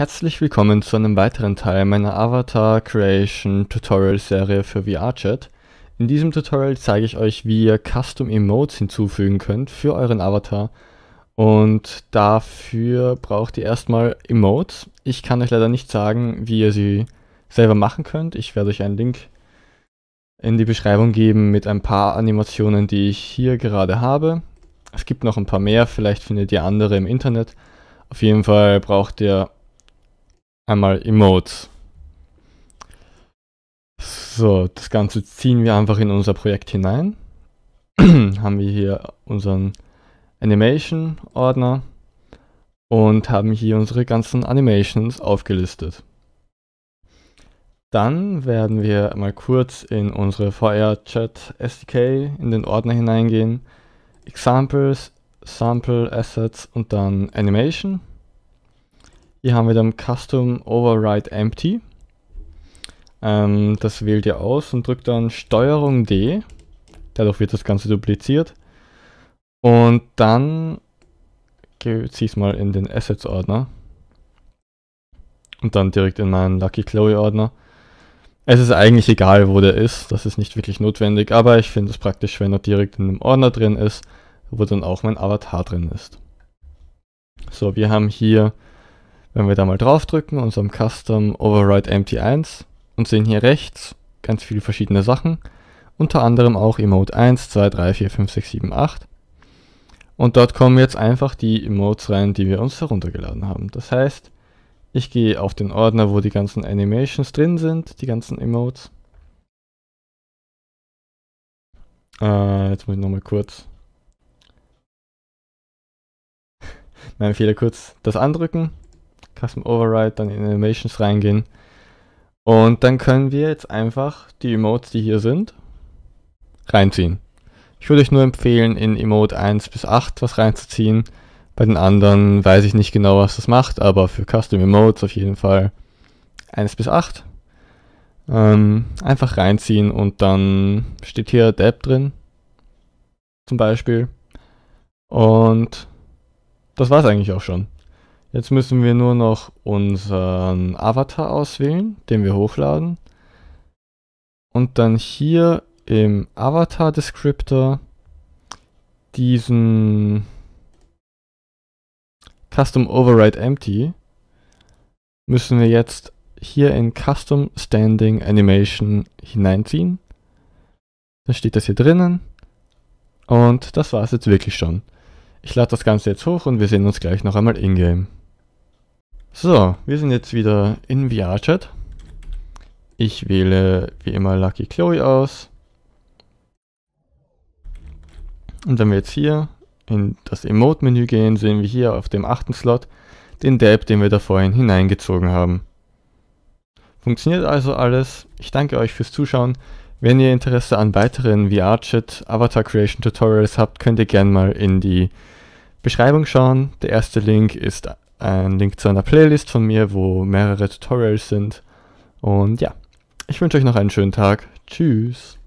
Herzlich willkommen zu einem weiteren Teil meiner Avatar Creation Tutorial Serie für VRChat. In diesem Tutorial zeige ich euch, wie ihr Custom Emotes hinzufügen könnt für euren Avatar. Und dafür braucht ihr erstmal Emotes. Ich kann euch leider nicht sagen, wie ihr sie selber machen könnt. Ich werde euch einen Link in die Beschreibung geben mit ein paar Animationen, die ich hier gerade habe. Es gibt noch ein paar mehr, vielleicht findet ihr andere im Internet. Auf jeden Fall braucht ihr einmal Emotes. So, das Ganze ziehen wir einfach in unser Projekt hinein. haben wir hier unseren Animation-Ordner und haben hier unsere ganzen Animations aufgelistet. Dann werden wir mal kurz in unsere VR-Chat SDK in den Ordner hineingehen. Examples, Sample Assets und dann Animation. Hier haben wir dann Custom Override Empty. Ähm, das wählt ihr aus und drückt dann Steuerung D. Dadurch wird das Ganze dupliziert. Und dann ziehe ich es mal in den Assets Ordner. Und dann direkt in meinen Lucky Chloe Ordner. Es ist eigentlich egal, wo der ist, das ist nicht wirklich notwendig, aber ich finde es praktisch, wenn er direkt in einem Ordner drin ist, wo dann auch mein Avatar drin ist. So, wir haben hier wenn wir da mal draufdrücken, unserem Custom Override MT1 und sehen hier rechts ganz viele verschiedene Sachen, unter anderem auch Emote 1, 2, 3, 4, 5, 6, 7, 8. Und dort kommen jetzt einfach die Emotes rein, die wir uns heruntergeladen haben. Das heißt, ich gehe auf den Ordner, wo die ganzen Animations drin sind, die ganzen Emotes. Äh, jetzt muss ich nochmal kurz Nein, Fehler kurz das andrücken. Custom Override, dann in Animations reingehen. Und dann können wir jetzt einfach die Emotes, die hier sind, reinziehen. Ich würde euch nur empfehlen, in Emote 1 bis 8 was reinzuziehen. Bei den anderen weiß ich nicht genau, was das macht, aber für Custom Emotes auf jeden Fall 1 bis 8. Ähm, einfach reinziehen und dann steht hier Dab drin. Zum Beispiel. Und das war's eigentlich auch schon. Jetzt müssen wir nur noch unseren Avatar auswählen, den wir hochladen. Und dann hier im Avatar Descriptor diesen Custom Override Empty müssen wir jetzt hier in Custom Standing Animation hineinziehen. Dann steht das hier drinnen. Und das war es jetzt wirklich schon. Ich lade das Ganze jetzt hoch und wir sehen uns gleich noch einmal in-game. So, wir sind jetzt wieder in VRChat. Ich wähle wie immer Lucky Chloe aus. Und wenn wir jetzt hier in das Emote-Menü gehen, sehen wir hier auf dem achten Slot den Dab, den wir da vorhin hineingezogen haben. Funktioniert also alles. Ich danke euch fürs Zuschauen. Wenn ihr Interesse an weiteren VRChat Avatar Creation Tutorials habt, könnt ihr gerne mal in die Beschreibung schauen. Der erste Link ist einen Link zu einer Playlist von mir, wo mehrere Tutorials sind. Und ja, ich wünsche euch noch einen schönen Tag. Tschüss.